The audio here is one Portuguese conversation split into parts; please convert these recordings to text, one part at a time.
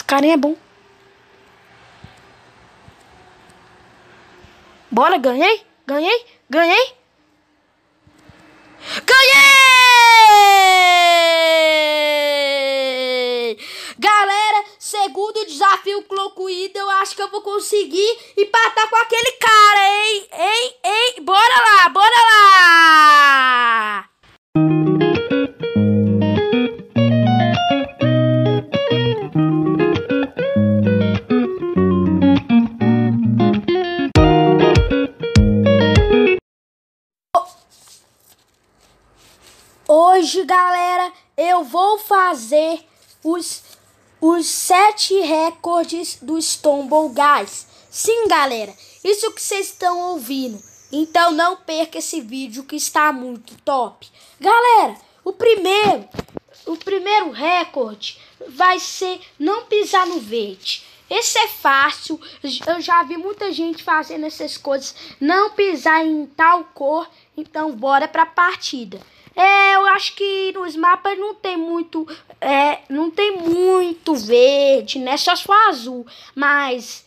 Esse carinha é bom. Bora, ganhei, ganhei, ganhei. Ganhei! Galera, segundo desafio concluído, eu acho que eu vou conseguir empatar com aquele cara, hein? Ei, ei, bora lá, bora lá! Hoje, galera, eu vou fazer os, os sete recordes do Stumble Guys. Sim, galera, isso que vocês estão ouvindo. Então não perca esse vídeo que está muito top. Galera, o primeiro, o primeiro recorde vai ser não pisar no verde. Esse é fácil, eu já vi muita gente fazendo essas coisas, não pisar em tal cor, então bora pra partida. É, eu acho que nos mapas não tem muito, é, não tem muito verde, né? Só azul, mas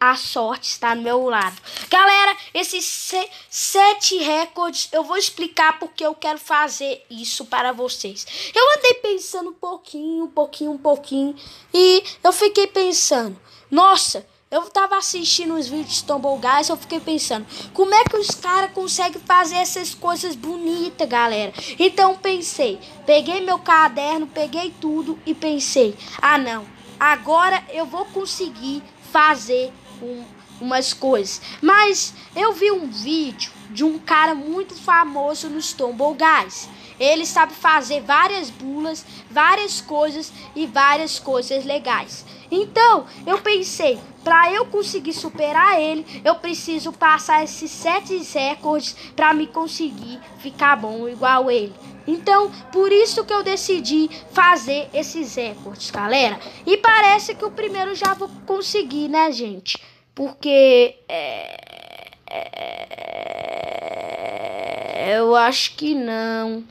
a sorte está no meu lado. Galera, esses sete recordes eu vou explicar porque eu quero fazer isso para vocês. Eu andei pensando um pouquinho, um pouquinho, um pouquinho e eu fiquei pensando, nossa, eu tava assistindo os vídeos de Tumble Guys, eu fiquei pensando, como é que os caras conseguem fazer essas coisas bonitas, galera? Então pensei, peguei meu caderno, peguei tudo e pensei, ah não, agora eu vou conseguir fazer um, umas coisas. Mas eu vi um vídeo de um cara muito famoso nos Tumble Guys. Ele sabe fazer várias bulas, várias coisas e várias coisas legais. Então, eu pensei, para eu conseguir superar ele, eu preciso passar esses sete recordes para me conseguir ficar bom igual ele. Então, por isso que eu decidi fazer esses recordes, galera. E parece que o primeiro já vou conseguir, né, gente? Porque é... é eu acho que não.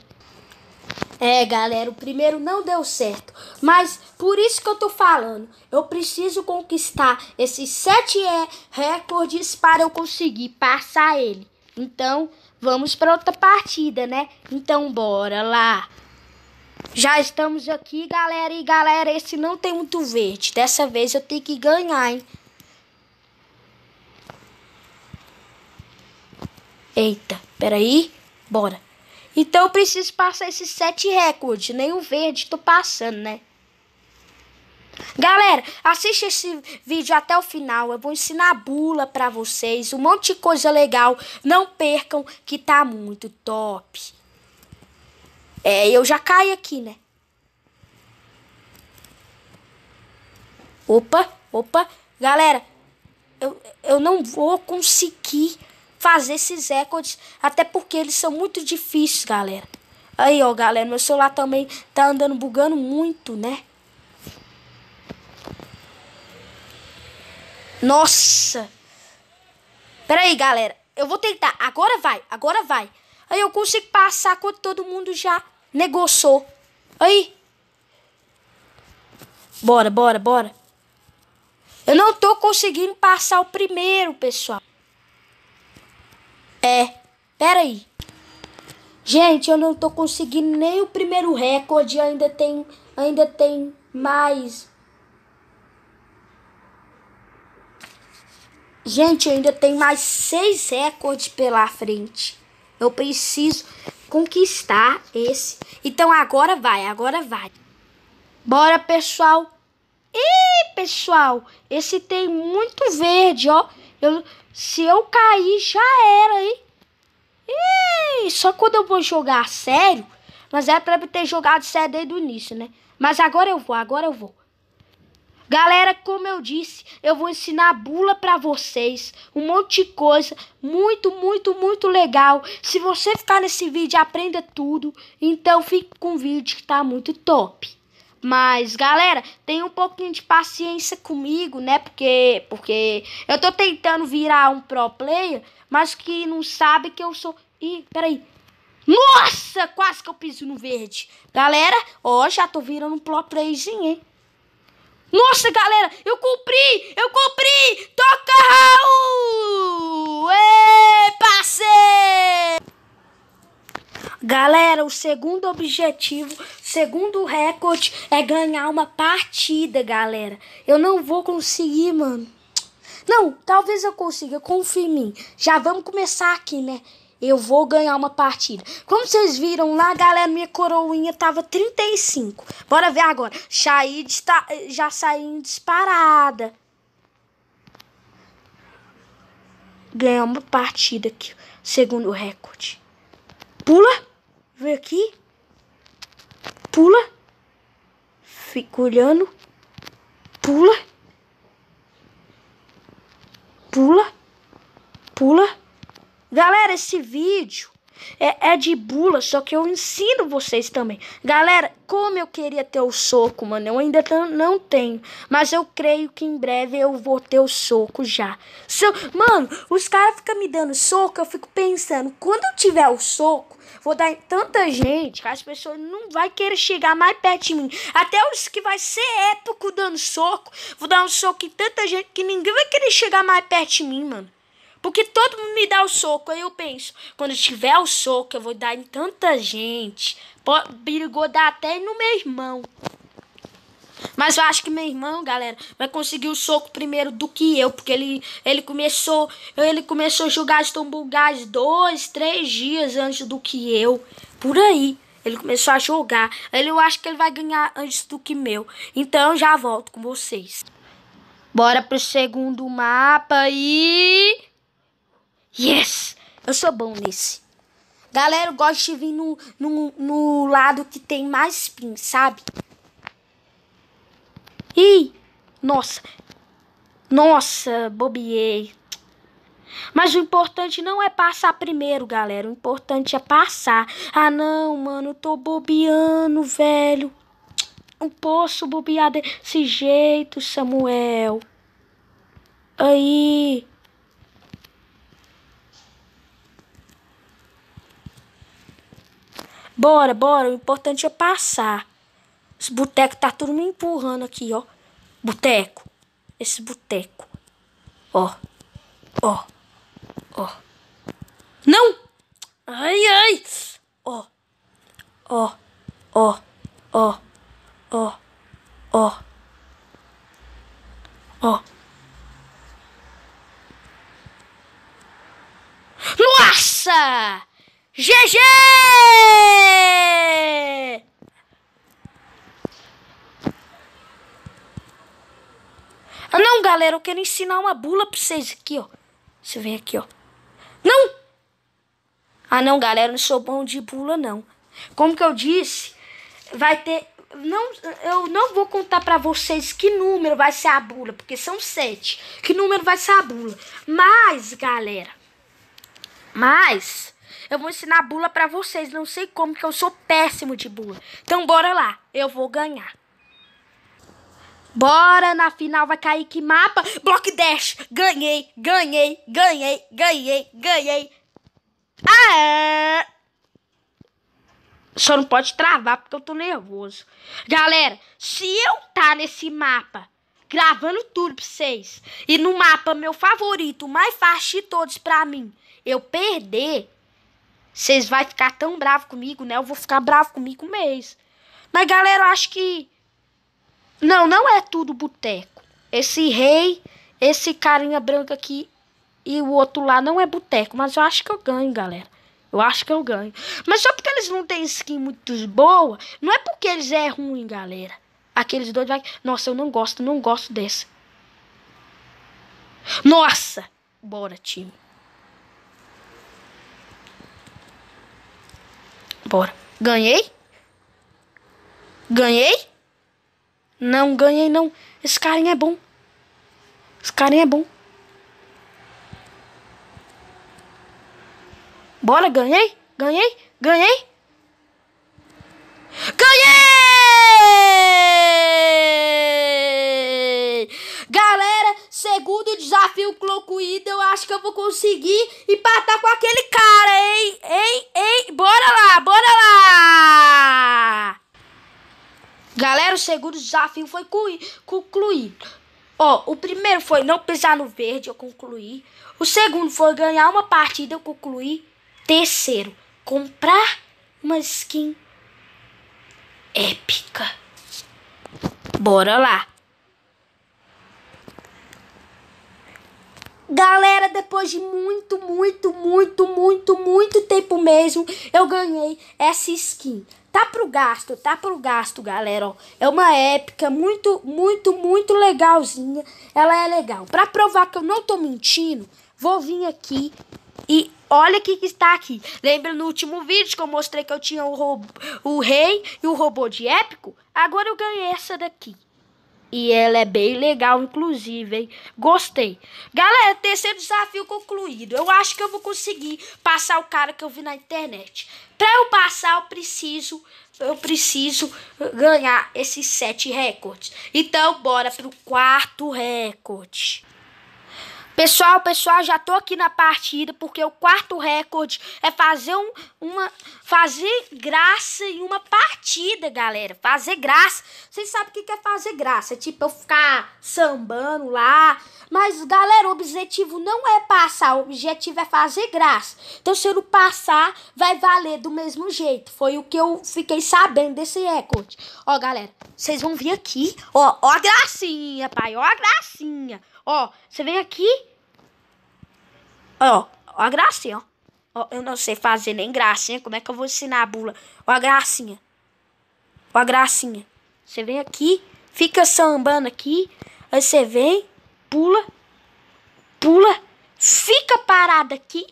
É, galera, o primeiro não deu certo. Mas por isso que eu tô falando. Eu preciso conquistar esses sete é, recordes para eu conseguir passar ele. Então, vamos para outra partida, né? Então, bora lá. Já estamos aqui, galera. E galera, esse não tem muito verde. Dessa vez eu tenho que ganhar, hein? Eita, peraí. Bora. Então eu preciso passar esses sete recordes. Nem o verde tô passando, né? Galera, assiste esse vídeo até o final. Eu vou ensinar a bula pra vocês. Um monte de coisa legal. Não percam que tá muito top. É, eu já caí aqui, né? Opa, opa. Galera, eu, eu não vou conseguir fazer esses recordes, até porque eles são muito difíceis, galera. Aí, ó, galera, meu celular também tá andando bugando muito, né? Nossa! Pera aí, galera. Eu vou tentar. Agora vai, agora vai. Aí eu consigo passar quando todo mundo já negociou. Aí. Bora, bora, bora. Eu não tô conseguindo passar o primeiro, pessoal. É. Pera aí. Gente, eu não tô conseguindo nem o primeiro recorde, ainda tem ainda tem mais. Gente, ainda tem mais seis recordes pela frente. Eu preciso conquistar esse. Então agora vai, agora vai. Bora, pessoal. Ih, pessoal, esse tem muito verde, ó. Eu, se eu cair, já era, hein? E só quando eu vou jogar sério. Mas é pra ter jogado sério desde o início, né? Mas agora eu vou, agora eu vou. Galera, como eu disse, eu vou ensinar bula para vocês, um monte de coisa, muito, muito, muito legal. Se você ficar nesse vídeo, aprenda tudo. Então fique com o vídeo que tá muito top. Mas, galera, tenha um pouquinho de paciência comigo, né? Porque, porque eu tô tentando virar um pro player, mas que não sabe que eu sou... Ih, peraí. Nossa, quase que eu piso no verde. Galera, ó, já tô virando um pro playzinho hein? Nossa, galera, eu cumpri, eu cumpri. Toca, Raul! Ê, parceiro! Galera, o segundo objetivo, segundo recorde é ganhar uma partida, galera. Eu não vou conseguir, mano. Não, talvez eu consiga, confia em mim. Já vamos começar aqui, né? Eu vou ganhar uma partida. Como vocês viram lá, galera, minha coroinha tava 35. Bora ver agora. Shaid está já saindo disparada. Ganhar uma partida aqui, segundo recorde. Pula. Vem aqui. Pula. Fico olhando. Pula. Pula. Pula. Galera, esse vídeo é, é de bula, só que eu ensino vocês também. Galera, como eu queria ter o soco, mano. Eu ainda não tenho. Mas eu creio que em breve eu vou ter o soco já. So mano, os caras ficam me dando soco. Eu fico pensando, quando eu tiver o soco, vou dar em tanta gente que as pessoas não vai querer chegar mais perto de mim. Até os que vai ser épico dando soco. Vou dar um soco em tanta gente que ninguém vai querer chegar mais perto de mim, mano. Porque todo mundo me dá o soco. Aí eu penso, quando tiver o soco, eu vou dar em tanta gente. Brigou dar até no meu irmão. Mas eu acho que meu irmão, galera, vai conseguir o soco primeiro do que eu, porque ele, ele começou ele começou a jogar Stumble Guys dois, três dias antes do que eu, por aí. Ele começou a jogar. Ele, eu acho que ele vai ganhar antes do que meu. Então eu já volto com vocês. Bora pro segundo mapa e Yes! Eu sou bom nesse. Galera, eu gosto de vir no, no, no lado que tem mais spin, sabe? Ih! Nossa! Nossa, bobiei. Mas o importante não é passar primeiro, galera. O importante é passar. Ah, não, mano, eu tô bobeando, velho. Não posso bobear desse jeito, Samuel. Aí. Bora, bora, o importante é passar. Esse boteco tá tudo me empurrando aqui, ó. Boteco. Esse boteco. Ó. Ó. Ó. Não! Ai, ai! Ó. Ó. Ó. Ó. Ó. Ó. Ó. Nossa! GG! Ah, não, galera, eu quero ensinar uma bula pra vocês aqui, ó. Você vem aqui, ó. Não! Ah, não, galera, eu não sou bom de bula, não. Como que eu disse, vai ter... Não, eu não vou contar pra vocês que número vai ser a bula, porque são sete. Que número vai ser a bula. Mas, galera... Mas... Eu vou ensinar bula para vocês. Não sei como, que eu sou péssimo de bula. Então bora lá. Eu vou ganhar. Bora, na final vai cair que mapa? Block Dash! Ganhei, ganhei, ganhei, ganhei, ganhei. Ah! Só não pode travar porque eu tô nervoso. Galera, se eu tá nesse mapa gravando tudo pra vocês. E no mapa meu favorito, o mais fácil de todos pra mim, eu perder, vocês vão ficar tão bravo comigo, né? Eu vou ficar bravo comigo mesmo. Mas, galera, eu acho que. Não, não é tudo boteco. Esse rei, esse carinha branco aqui e o outro lá não é boteco. Mas eu acho que eu ganho, galera. Eu acho que eu ganho. Mas só porque eles não têm skin muito boa, não é porque eles é ruim, galera. Aqueles dois vai. Nossa, eu não gosto, não gosto dessa. Nossa! Bora, time. embora. Ganhei? Ganhei? Não ganhei, não. Esse carinha é bom. Esse carinha é bom. Bora, ganhei? Ganhei? Ganhei? Ganhei! desafio concluído, eu acho que eu vou conseguir empatar com aquele cara, hein? Hein? Hein? Bora lá, bora lá! Galera, o segundo desafio foi concluído. Ó, o primeiro foi não pisar no verde, eu concluí. O segundo foi ganhar uma partida, eu concluí. Terceiro, comprar uma skin épica. Bora lá! Galera, depois de muito, muito, muito, muito, muito tempo mesmo, eu ganhei essa skin. Tá pro gasto, tá pro gasto, galera. Ó. É uma épica muito, muito, muito legalzinha. Ela é legal. Pra provar que eu não tô mentindo, vou vir aqui e olha o que está aqui. Lembra no último vídeo que eu mostrei que eu tinha o, o rei e o robô de épico? Agora eu ganhei essa daqui. E ela é bem legal, inclusive, hein? Gostei. Galera, terceiro desafio concluído. Eu acho que eu vou conseguir passar o cara que eu vi na internet. Pra eu passar, eu preciso eu preciso ganhar esses sete recordes. Então, bora pro quarto recorde. Pessoal, pessoal, já tô aqui na partida porque o quarto recorde é fazer um, uma fazer graça em uma partida, galera. Fazer graça. Vocês sabem o que é fazer graça? É tipo eu ficar sambando lá. Mas, galera, o objetivo não é passar, o objetivo é fazer graça. Então, se eu não passar, vai valer do mesmo jeito. Foi o que eu fiquei sabendo desse recorde. Ó, galera, vocês vão vir aqui. Ó, ó a gracinha, pai, ó a gracinha. Ó, você vem aqui. Ó, ó a gracinha, ó. ó. Eu não sei fazer nem gracinha. Como é que eu vou ensinar a bula? Ó a gracinha. Ó a gracinha. Você vem aqui, fica sambando aqui. Aí você vem, pula, pula, fica parado aqui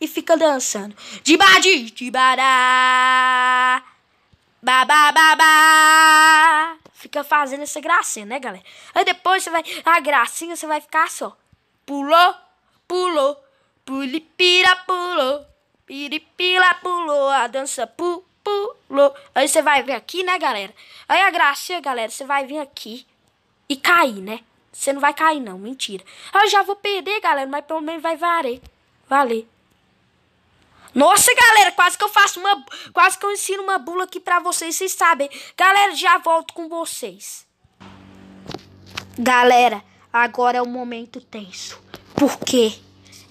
e fica dançando. De badi, de bará, babá, babá fica fazendo essa gracinha, né, galera? Aí depois você vai. A gracinha você vai ficar só. Pulou, pulou, pulipira pulou, piripila pulou, a dança pu, pulou. Aí você vai vir aqui, né, galera? Aí a gracinha, galera, você vai vir aqui e cair, né? Você não vai cair, não, mentira. Aí eu já vou perder, galera, mas pelo menos vai valer. Valeu. Nossa, galera, quase que eu faço uma. Quase que eu ensino uma bula aqui pra vocês, vocês sabem. Galera, já volto com vocês. Galera, agora é o momento tenso. Porque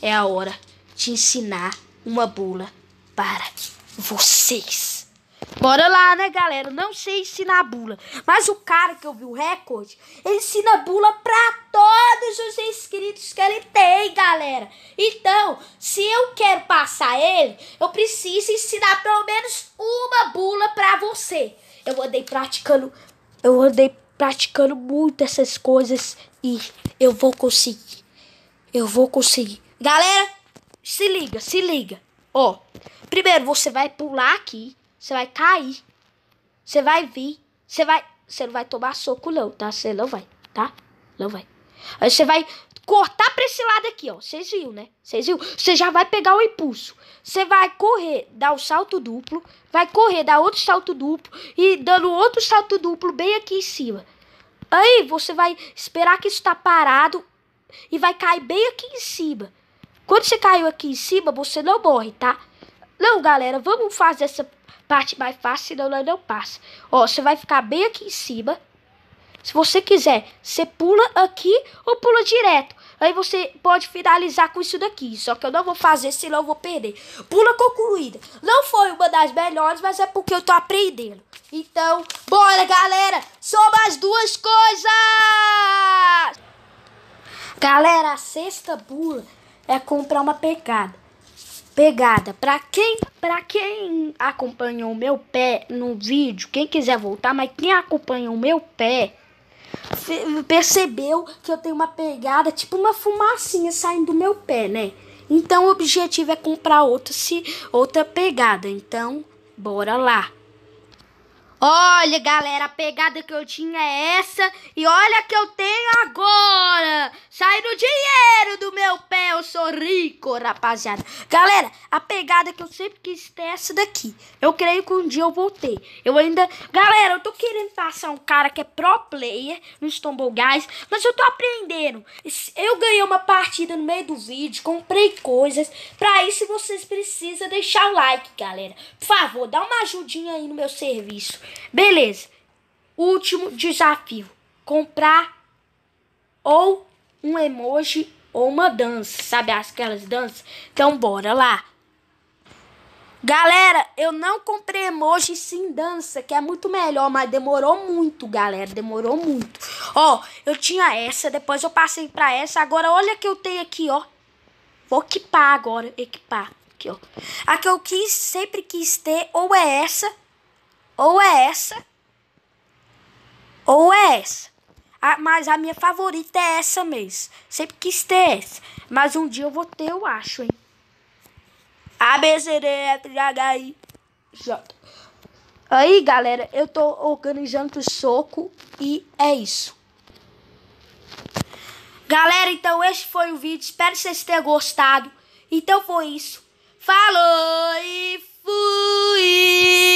é a hora de ensinar uma bula para vocês. Bora lá, né, galera? Não sei ensinar bula. Mas o cara que eu vi o recorde, ele ensina bula pra todos os inscritos que ele tem, galera. Então, se eu quero passar ele, eu preciso ensinar pelo menos uma bula pra você. Eu andei praticando, eu andei praticando muito essas coisas e eu vou conseguir. Eu vou conseguir. Galera, se liga, se liga. Ó, primeiro você vai pular aqui você vai cair. Você vai vir. Você vai. Você não vai tomar soco, não, tá? Você não vai, tá? Não vai. Aí você vai cortar pra esse lado aqui, ó. Vocês viram, né? Vocês viram? Você já vai pegar o impulso. Você vai correr, dar o um salto duplo. Vai correr, dar outro salto duplo. E dando outro salto duplo bem aqui em cima. Aí você vai esperar que isso tá parado. E vai cair bem aqui em cima. Quando você caiu aqui em cima, você não morre, tá? Não, galera, vamos fazer essa parte mais fácil, senão ela não passa. Ó, você vai ficar bem aqui em cima. Se você quiser, você pula aqui ou pula direto. Aí você pode finalizar com isso daqui. Só que eu não vou fazer, senão eu vou perder. Pula concluída. Não foi uma das melhores, mas é porque eu tô aprendendo. Então, bora, galera! só as duas coisas! Galera, a sexta pula é comprar uma pecada pegada. Pra quem, pra quem acompanhou meu pé no vídeo, quem quiser voltar, mas quem acompanhou meu pé percebeu que eu tenho uma pegada, tipo uma fumacinha saindo do meu pé, né? Então o objetivo é comprar outra, se, outra pegada. Então, bora lá. Olha, galera, a pegada que eu tinha é essa. E olha que eu tenho agora. Sai do dinheiro do meu pé, eu sou rico, rapaziada. Galera, a pegada que eu sempre quis ter é essa daqui. Eu creio que um dia eu voltei. Eu ainda... Galera, eu tô querendo passar um cara que é pro player no Stumble Guys. Mas eu tô aprendendo. Eu ganhei uma partida no meio do vídeo, comprei coisas. Pra isso, vocês precisam deixar o like, galera. Por favor, dá uma ajudinha aí no meu serviço. Beleza. Último desafio: comprar ou um emoji ou uma dança, sabe aquelas danças? Então bora lá. Galera, eu não comprei emoji sem dança, que é muito melhor, mas demorou muito, galera, demorou muito. Ó, eu tinha essa, depois eu passei pra essa, agora olha que eu tenho aqui, ó. Vou equipar agora, equipar, aqui, ó. A que eu quis, sempre quis ter, ou é essa, ou é essa, ou é essa. A, mas a minha favorita é essa mesmo. Sempre quis ter essa. Mas um dia eu vou ter, eu acho, hein? A, B, C, D, F, H, I, J. Aí, galera, eu tô organizando o soco e é isso. Galera, então esse foi o vídeo. Espero que vocês tenham gostado. Então foi isso. Falou e fui!